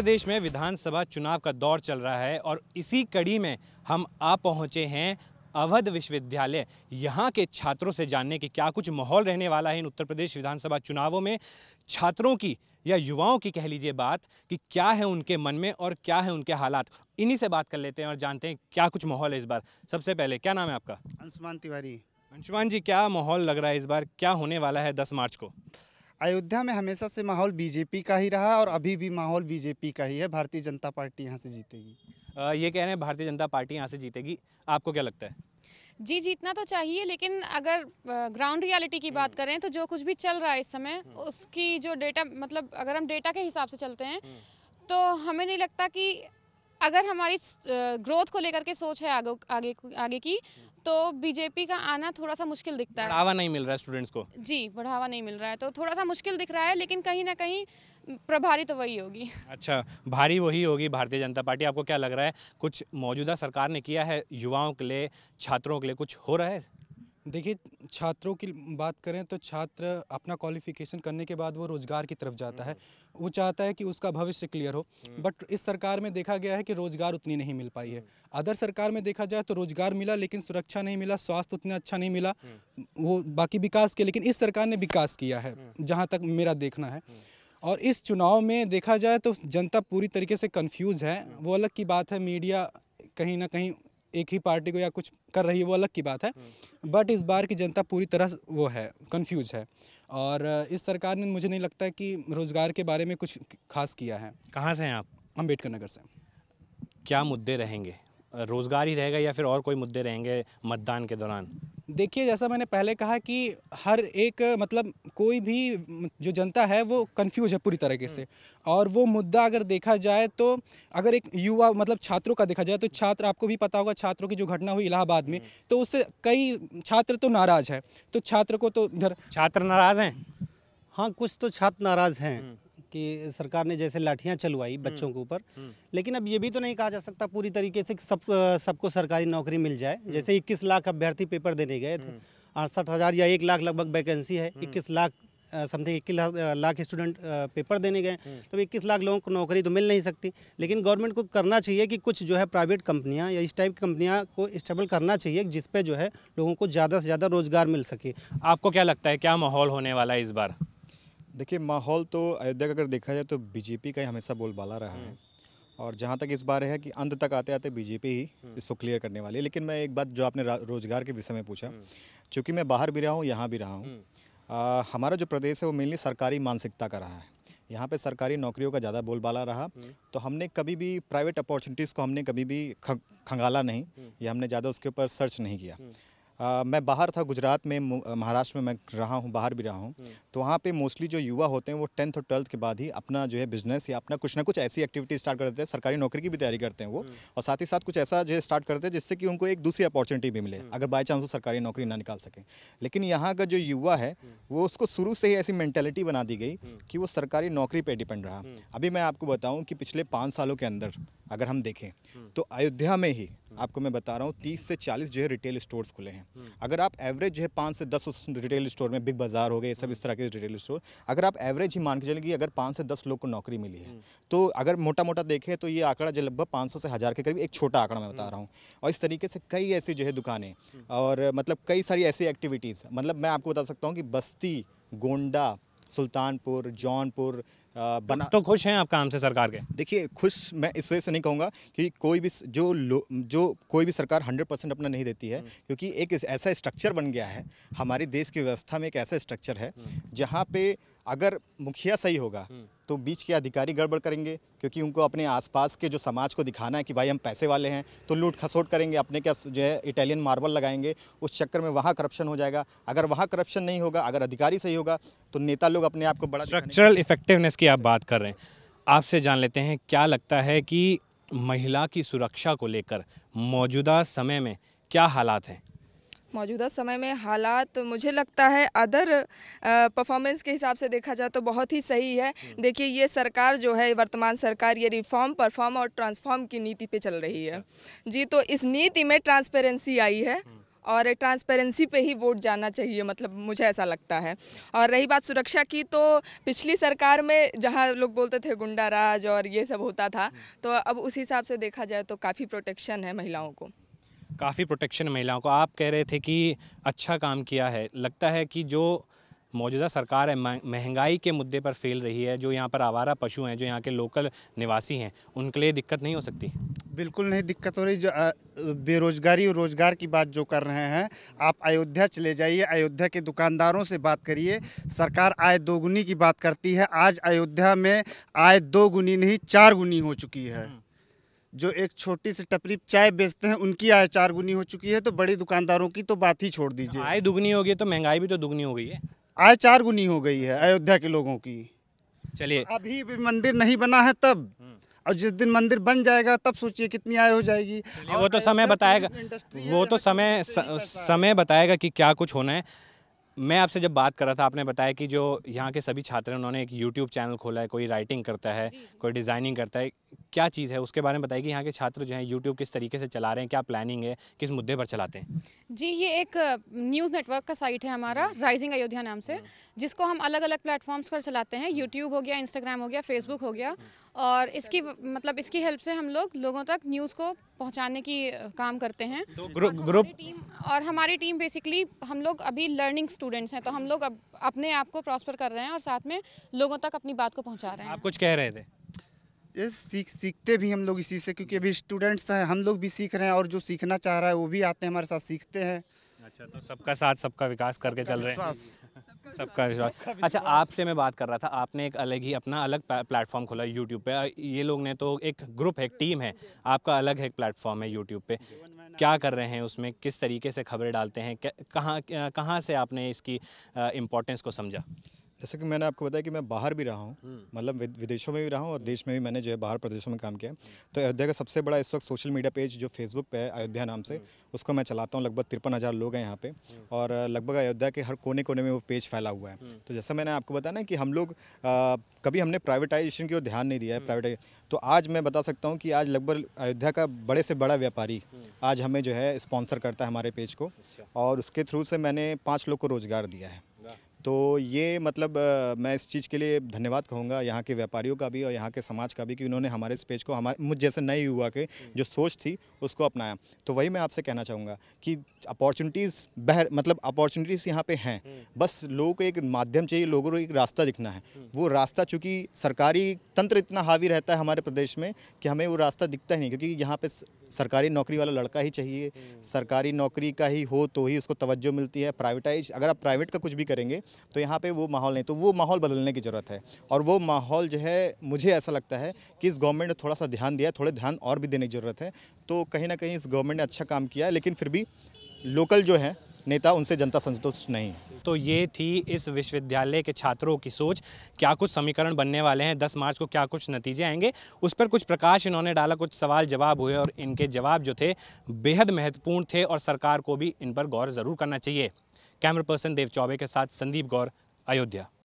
प्रदेश में विधानसभा चुनाव का दौर चल रहा है और इसी कड़ी में हम आ पहुंचे हैं अवध विश्वविद्यालय यहाँ के छात्रों से जानने कि क्या कुछ माहौल रहने वाला है इन उत्तर प्रदेश विधानसभा चुनावों में छात्रों की या युवाओं की कह लीजिए बात कि क्या है उनके मन में और क्या है उनके हालात इन्हीं से बात कर लेते हैं और जानते हैं क्या कुछ माहौल है इस बार सबसे पहले क्या नाम है आपका अंशुमान तिवारी अंशुमान जी क्या माहौल लग रहा है इस बार क्या होने वाला है दस मार्च को अयोध्या में हमेशा से माहौल बीजेपी का ही रहा और अभी भी माहौल बीजेपी का ही है भारतीय जनता पार्टी यहाँ से जीतेगी ये कह रहे हैं भारतीय जनता पार्टी यहाँ से जीतेगी आपको क्या लगता है जी जीतना तो चाहिए लेकिन अगर ग्राउंड रियलिटी की बात हम्म। करें तो जो कुछ भी चल रहा है इस समय हम्म। उसकी जो डेटा मतलब अगर हम डेटा के हिसाब से चलते हैं हम्म। तो हमें नहीं लगता कि अगर हमारी ग्रोथ को लेकर के सोच है आगे आगे आगे की तो बीजेपी का आना थोड़ा सा मुश्किल दिखता है बढ़ावा नहीं मिल रहा है स्टूडेंट्स को जी बढ़ावा नहीं मिल रहा है तो थोड़ा सा मुश्किल दिख रहा है लेकिन कहीं ना कहीं प्रभारी तो वही होगी अच्छा भारी वही होगी भारतीय जनता पार्टी आपको क्या लग रहा है कुछ मौजूदा सरकार ने किया है युवाओं के लिए छात्रों के लिए कुछ हो रहा है देखिए छात्रों की बात करें तो छात्र अपना क्वालिफिकेशन करने के बाद वो रोज़गार की तरफ जाता है हम्म। वो चाहता है कि उसका भविष्य क्लियर हो हम्म। बट इस सरकार में देखा गया है कि रोज़गार उतनी नहीं मिल पाई है हम्म। अदर सरकार में देखा जाए तो रोज़गार मिला लेकिन सुरक्षा नहीं मिला स्वास्थ्य उतना अच्छा नहीं मिला वो बाकी विकास के लेकिन इस सरकार ने विकास किया है जहाँ तक मेरा देखना है और इस चुनाव में देखा जाए तो जनता पूरी तरीके से कन्फ्यूज़ है वो अलग की बात है मीडिया कहीं ना कहीं एक ही पार्टी को या कुछ कर रही है वो अलग की बात है बट हम्म। इस बार की जनता पूरी तरह वो है कंफ्यूज है और इस सरकार ने मुझे नहीं लगता कि रोज़गार के बारे में कुछ खास किया है कहाँ से हैं आप अम्बेडकर नगर से क्या मुद्दे रहेंगे रोज़गार ही रहेगा या फिर और कोई मुद्दे रहेंगे मतदान के दौरान देखिए जैसा मैंने पहले कहा कि हर एक मतलब कोई भी जो जनता है वो कंफ्यूज है पूरी तरीके से हम्म। और वो मुद्दा अगर देखा जाए तो अगर एक युवा मतलब छात्रों का देखा जाए तो छात्र आपको भी पता होगा छात्रों की जो घटना हुई इलाहाबाद में हम्म। तो उससे कई छात्र तो नाराज़ हैं तो छात्र को तो इधर छात्र नाराज़ हैं हाँ कुछ तो छात्र नाराज़ हैं हम्म। कि सरकार ने जैसे लाठियां चलवाई हम्म, बच्चों के ऊपर हम्म। लेकिन अब ये भी तो नहीं कहा जा सकता पूरी तरीके से सब सबको सरकारी नौकरी मिल जाए हम्म। जैसे इक्कीस लाख अभ्यर्थी पेपर देने गए थे अड़सठ हज़ार या एक लाख लगभग वैकेंसी है इक्कीस लाख समथिंग इक्कीस लाख स्टूडेंट पेपर देने गए तो इक्कीस लाख लोगों को नौकरी तो मिल नहीं सकती लेकिन गवर्नमेंट को करना चाहिए कि कुछ जो है प्राइवेट कंपनियां या इस टाइप की कंपनियां को स्टेबल करना चाहिए जिस पे जो है लोगों को ज़्यादा से ज़्यादा रोज़गार मिल सके आपको क्या लगता है क्या माहौल होने वाला है इस बार देखिए माहौल तो अयोध्या का अगर देखा जाए तो बीजेपी का ही हमेशा बोलबाला रहा है हम्म। और जहाँ तक इस बार है कि अंत तक आते आते बीजेपी ही हम्म। इसको क्लियर करने वाली है लेकिन मैं एक बात जो आपने रोजगार के विषय में पूछा हम्म। चूँकि मैं बाहर भी रहा हूँ यहाँ भी रहा हूँ हमारा जो प्रदेश है वो मेनली सरकारी मानसिकता का रहा है यहाँ पे सरकारी नौकरियों का ज़्यादा बोलबाला रहा तो हमने कभी भी प्राइवेट अपॉर्चुनिटीज़ को हमने कभी भी खंगाला नहीं या हमने ज़्यादा उसके ऊपर सर्च नहीं किया आ, मैं बाहर था गुजरात में महाराष्ट्र में मैं रहा हूँ बाहर भी रहा हूँ हम्म। तो वहाँ पे मोस्टली जो युवा होते हैं वो टेंथ और ट्वेल्थ के बाद ही अपना जो है बिजनेस या अपना कुछ ना कुछ ऐसी एक्टिविटी स्टार्ट कर देते हैं सरकारी नौकरी की भी तैयारी करते हैं वो हम्म। और साथ ही साथ कुछ ऐसा जो है स्टार्ट करते हैं जिससे कि उनको एक दूसरी अपॉर्चुनिटी भी मिले हम्म। अगर बाई चांस वो सरकारी नौकरी ना निकाल सकें लेकिन यहाँ का जो युवा है वो उसको शुरू से ही ऐसी मैंटेलिटी बना दी गई कि वो सरकारी नौकरी पर डिपेंड रहा अभी मैं आपको बताऊँ कि पिछले पाँच सालों के अंदर अगर हम देखें तो अयोध्या में ही आपको मैं बता रहा हूँ तीस से चालीस जो है रिटेल स्टोर्स खुले हैं हम्म। अगर आप एवरेज है पाँच से दस उस रिटेल स्टोर में बिग बाजार हो गए सब हम्म। इस तरह के रिटेल स्टोर अगर आप एवरेज ही मान के चलेंगे अगर पाँच से दस लोग को नौकरी मिली है हम्म। तो अगर मोटा मोटा देखें तो ये आंकड़ा जो लगभग पाँच से हज़ार के करीब एक छोटा आंकड़ा मैं बता रहा हूँ और इस तरीके से कई ऐसी जो है दुकानें और मतलब कई सारी ऐसी एक्टिविटीज़ मतलब मैं आपको बता सकता हूँ कि बस्ती गोंडा सुल्तानपुर जौनपुर बना तो खुश हैं आप काम से सरकार के देखिए खुश मैं इस वजह से नहीं कहूँगा कि कोई भी जो जो कोई भी सरकार 100 परसेंट अपना नहीं देती है हम्म। क्योंकि एक ऐसा स्ट्रक्चर बन गया है हमारे देश की व्यवस्था में एक ऐसा स्ट्रक्चर है हम्म। जहाँ पे अगर मुखिया सही होगा हम्म। तो बीच के अधिकारी गड़बड़ करेंगे क्योंकि उनको अपने आसपास के जो समाज को दिखाना है कि भाई हम पैसे वाले हैं तो लूट खसोट करेंगे अपने क्या जो है इटालियन मार्बल लगाएंगे उस चक्कर में वहाँ करप्शन हो जाएगा अगर वहाँ करप्शन नहीं होगा अगर अधिकारी सही होगा तो नेता लोग अपने आप को बड़ा स्ट्रक्चरल इफेक्टिवनेस जिसकी आप बात कर रहे हैं आपसे जान लेते हैं क्या लगता है कि महिला की सुरक्षा को लेकर मौजूदा समय में क्या हालात हैं मौजूदा समय में हालात मुझे लगता है अदर परफॉर्मेंस के हिसाब से देखा जाए तो बहुत ही सही है हम्म। देखिए ये सरकार जो है वर्तमान सरकार ये रिफॉर्म परफॉर्म और ट्रांसफॉर्म की नीति पे चल रही है अच्छा। जी तो इस नीति में ट्रांसपेरेंसी आई है हम्म। और ट्रांसपेरेंसी पे ही वोट जाना चाहिए मतलब मुझे ऐसा लगता है और रही बात सुरक्षा की तो पिछली सरकार में जहाँ लोग बोलते थे गुंडा राज और ये सब होता था तो अब उस हिसाब से देखा जाए तो काफ़ी प्रोटेक्शन है महिलाओं को काफ़ी प्रोटेक्शन महिलाओं को आप कह रहे थे कि अच्छा काम किया है लगता है कि जो मौजूदा सरकार है महंगाई के मुद्दे पर फेल रही है जो यहाँ पर आवारा पशु हैं जो यहाँ के लोकल निवासी हैं उनके लिए दिक्कत नहीं हो सकती बिल्कुल नहीं दिक्कत हो रही जो बेरोजगारी और रोजगार की बात जो कर रहे हैं आप अयोध्या चले जाइए अयोध्या के दुकानदारों से बात करिए सरकार आय दोगुनी की बात करती है आज अयोध्या में आय दो गुनी नहीं चार गुनी हो चुकी है हम्म। जो एक छोटी सी टपरी चाय बेचते हैं उनकी आय चार गुनी हो चुकी है तो बड़ी दुकानदारों की तो बात ही छोड़ दीजिए आय दुगुनी हो गई तो महंगाई भी तो दुगनी हो गई है आय चार गुनी हो गई है अयोध्या के लोगों की चलिए अभी भी मंदिर नहीं बना है तब और जिस दिन मंदिर बन जाएगा तब सोचिए कितनी आय हो जाएगी वो तो समय बताएगा वो तो समय समय बताएगा कि क्या कुछ होना है मैं आपसे जब बात कर रहा था आपने बताया कि जो यहाँ के सभी छात्र हैं उन्होंने एक यूट्यूब चैनल खोला है कोई राइटिंग करता है कोई डिज़ाइनिंग करता है क्या चीज़ है उसके बारे में बताइए कि यहाँ के छात्र जो हैं यूट्यूब किस तरीके से चला रहे हैं क्या प्लानिंग है किस मुद्दे पर चलाते हैं जी ये एक न्यूज़ नेटवर्क का साइट है हमारा राइजिंग हम्म। अयोध्या नाम से हम्म। जिसको हम अलग अलग प्लेटफॉर्म्स पर चलाते हैं यूट्यूब हो गया इंस्टाग्राम हो गया फेसबुक हो गया हम्म। और इसकी मतलब इसकी हेल्प से हम लोग लोगों तक न्यूज़ को पहुंचाने की काम करते हैं ग्रुप ग्रुप टीम और हमारी टीम बेसिकली हम लोग अभी लर्निंग्स स्टूडेंट्स हैं तो हम लोग अब अपने आप को प्रॉस्पर कर रहे हैं और साथ में लोगों तक अपनी बात को पहुँचा रहे हैं आप कुछ कह रहे थे ये सीख सीखते भी हम लोग इसी से क्योंकि अभी स्टूडेंट्स हैं हम लोग भी सीख रहे हैं और जो सीखना चाह रहा है वो भी आते हैं हमारे साथ सीखते हैं अच्छा तो सबका साथ सबका विकास करके चल रहे हैं सबका विश्वास अच्छा आपसे मैं बात कर रहा था आपने एक अलग ही अपना अलग प्लेटफॉर्म खोला यूट्यूब पे ये लोग ने तो एक ग्रुप है एक टीम है आपका अलग है एक प्लेटफॉर्म है यूट्यूब पे क्या कर रहे हैं उसमें किस तरीके से खबरें डालते हैं कहाँ कहाँ से आपने इसकी इम्पोर्टेंस को समझा जैसे कि मैंने आपको बताया कि मैं बाहर भी रहा हूँ हम्म। मतलब विदेशों में भी रहा हूँ और हम्म। देश में भी मैंने जो है बाहर प्रदेशों में काम किया हम्म। तो अयोध्या का सबसे बड़ा इस वक्त सोशल मीडिया पेज जो फेसबुक पे है अयोध्या नाम से उसको मैं चलाता हूँ लगभग तिरपन हज़ार लोग हैं यहाँ पे और लगभग अयोध्या के हर कोने कोने में वो पेज फैला हुआ है तो जैसा मैंने आपको बताया ना कि हम लोग कभी हमने प्राइवेटाइजेशन की ओर ध्यान नहीं दिया है प्राइवेटाइज तो आज मैं बता सकता हूँ कि आज लगभग अयोध्या का बड़े से बड़ा व्यापारी आज हमें जो है स्पॉन्सर करता है हमारे पेज को अच्छा। और उसके थ्रू से मैंने पाँच लोग को रोज़गार दिया है तो ये मतलब मैं इस चीज़ के लिए धन्यवाद कहूँगा यहाँ के व्यापारियों का भी और यहाँ के समाज का भी कि उन्होंने हमारे इस पेज को हमारे मुझ जैसे नए युवा के हम्म। जो सोच थी उसको अपनाया तो वही मैं आपसे कहना चाहूँगा कि अपॉर्चुनिटीज़ बहर मतलब अपॉर्चुनिटीज़ यहाँ पे हैं हम्म। बस लोगों को एक माध्यम चाहिए लोगों को एक रास्ता दिखना है हम्म। वो रास्ता चूँकि सरकारी तंत्र इतना हावी रहता है हमारे प्रदेश में कि हमें वो रास्ता दिखता ही नहीं क्योंकि यहाँ पर सरकारी नौकरी वाला लड़का ही चाहिए हम्म। सरकारी नौकरी का ही हो तो ही उसको तवज्जो मिलती है प्राइवेटाइज अगर आप प्राइवेट का कुछ भी करेंगे तो यहाँ पे वो माहौल नहीं तो वो माहौल बदलने की ज़रूरत है और वो माहौल जो है मुझे ऐसा लगता है कि इस गवर्नमेंट ने थोड़ा सा ध्यान दिया थोड़े ध्यान और भी देने की ज़रूरत है तो कहीं ना कहीं इस गवर्नमेंट ने अच्छा काम किया लेकिन फिर भी लोकल जो है नेता उनसे जनता संतुष्ट नहीं तो ये थी इस विश्वविद्यालय के छात्रों की सोच क्या कुछ समीकरण बनने वाले हैं 10 मार्च को क्या कुछ नतीजे आएंगे उस पर कुछ प्रकाश इन्होंने डाला कुछ सवाल जवाब हुए और इनके जवाब जो थे बेहद महत्वपूर्ण थे और सरकार को भी इन पर गौर ज़रूर करना चाहिए कैमरा पर्सन देव चौबे के साथ संदीप गौर अयोध्या